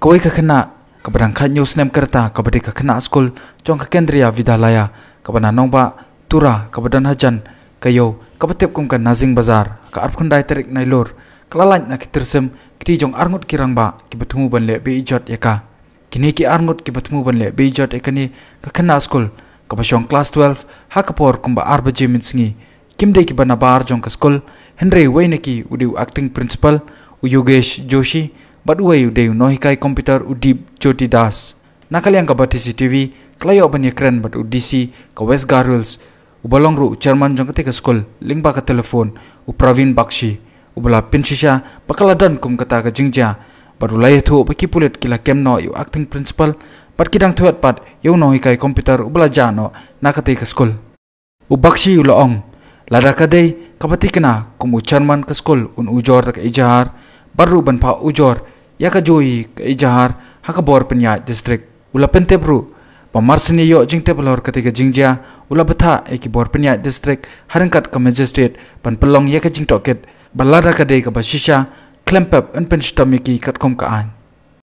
kawai ka khana kabrang kha news nem karta kabadi ka khana school chong kendriya vidyalaya kabana nongba tura kabadan hajan kayo kabatep kum kan nazing bazar ka arkhun daiterik nailor klalanj na kitirsem kri jong arngut kirang ba ki bathumu banle be ijot eka kini ki arngut ki bathumu banle be ijot ekani ka khana school kabashong class 12 hakapor kumba arba jiminsingi kimde ki bana bar jong ka school henry wayne ki udiu acting principal u yogesh joshi bat uai udeu noi kai komputer udip joti das. Nakal yang kabar CCTV, kelayok banyak keren bat udisi ke West Garuls, ubalong ru chairman jong ketika school, link pakai telefon, upravin bakshi, ubala pinshisha, pakala dan kum kata ke jingja, bat ulai itu bagi pulit kila kem no yu acting principal, bat kidang tuat pat yu noi kai komputer ubala jano nakati ke school. Ubakshi ulong, lada kadei kabati kena kum u chairman ke school un ujor tak ijahar, baru ban pa ujor ya ka joi ei jahar ha ka bor pinya district ula pen te bru pa mar sini yo jing te blor ka te ga jing ja ula ba tha ei ki bor pinya district harang kat ka magistrate pan pelong ya ka jing toket balada ka de ka ba shisha klempap un pen stomiki kat kom ka ang